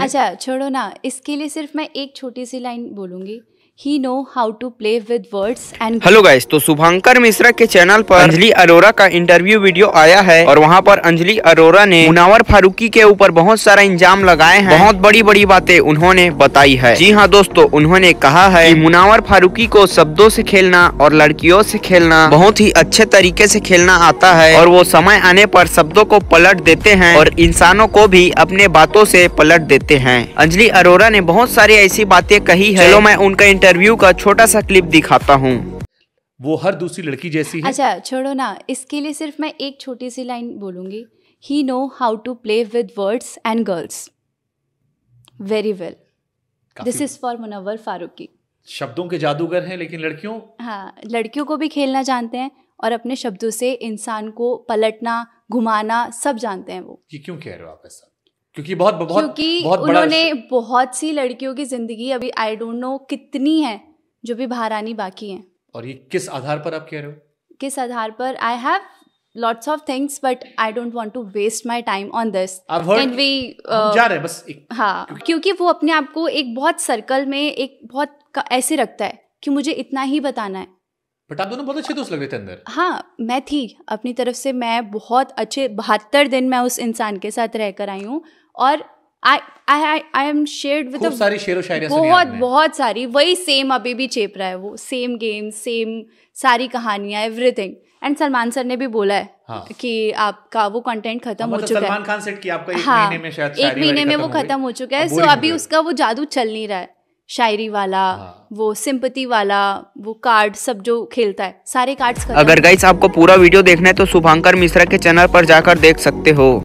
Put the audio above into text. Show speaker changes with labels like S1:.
S1: अच्छा
S2: छोड़ो ना इसके लिए सिर्फ मैं एक छोटी सी लाइन बोलूंगी he know how to play with words and hello
S1: guys तो शुभंकर मिश्रा के चैनल पर अंजलि अरोरा का इंटरव्यू वीडियो आया है और वहां पर अंजलि अरोरा ने मुनावर फारूकी के ऊपर बहुत सारा इंजाम लगाए हैं बहुत बड़ी बड़ी बातें उन्होंने बताई है जी हाँ दोस्तों उन्होंने कहा है कि मुनावर फारूकी को शब्दों से खेलना और लड़कियों से खेलना बहुत ही अच्छे तरीके से खेलना आता है और वो समय आने पर शब्दों को पलट देते हैं और इंसानों को भी अपने बातों से पलट देते हैं अंजलि अरोरा ने बहुत सारी ऐसी बातें कही है चलो मैं उनका इंटरव्यू का छोटा सा क्लिप दिखाता हूँ वो हर दूसरी लड़की जैसी है अच्छा
S2: छोड़ो ना इसके लिए सिर्फ मैं एक छोटी सी लाइन बोलूंगी he know how to play with words and girls very well this is for Munawar Faruqui शब्दों के जादूगर हैं लेकिन लड़कियों हाँ लड़कियों को भी खेलना जानते हैं और अपने शब्दों से इंसान को पलटना घुमाना सब जानते हैं वो ये क्यों कह रहे हो आप ऐसा क्योंकि बहुत बहुत क्योंकि बहुत उन्होंने बहुत सी लड़कियों की जिंदगी अभी आई डोंट नो कितनी है जो भी बाहर आनी बाकी है और ये किस आधार पर आप कह रहे हो किस आधार पर I have lots of things but i don't want to waste my time on this I've heard, can we uh, जा रहे बस एक, हाँ क्योंकि वो अपने आप को एक बहुत सर्कल में एक बहुत ऐसे रखता है कि मुझे इतना ही बताना है बट आप दोनों बहुत अच्छे दोस्त लग रहे थे अंदर हाँ मैं थी अपनी तरफ से मैं बहुत अच्छे बहत्तर दिन मैं उस इंसान के साथ रहकर आई हूँ और I I I am shared with सारी शेर शायरी बहुत बहुत सारी वही सेम अभी भी चेप रहा है वो सेम गेम सेम सारी कहानियाँ एवरीथिंग एंड सलमान सर ने भी बोला है हाँ. कि आपका वो कंटेंट खत्म हाँ, हो मतलब चुका है सलमान खान
S1: सेट की आपका एक हाँ, महीने में शायद एक महीने में वो खत्म हो चुका है सो अभी उसका
S2: वो जादू चल नहीं रहा है शायरी वाला हाँ। वो सिंपति वाला वो कार्ड सब जो खेलता है सारे कार्ड्स अगर गाइस
S1: आपको पूरा वीडियो देखना है तो शुभांकर मिश्रा के चैनल पर जाकर देख सकते हो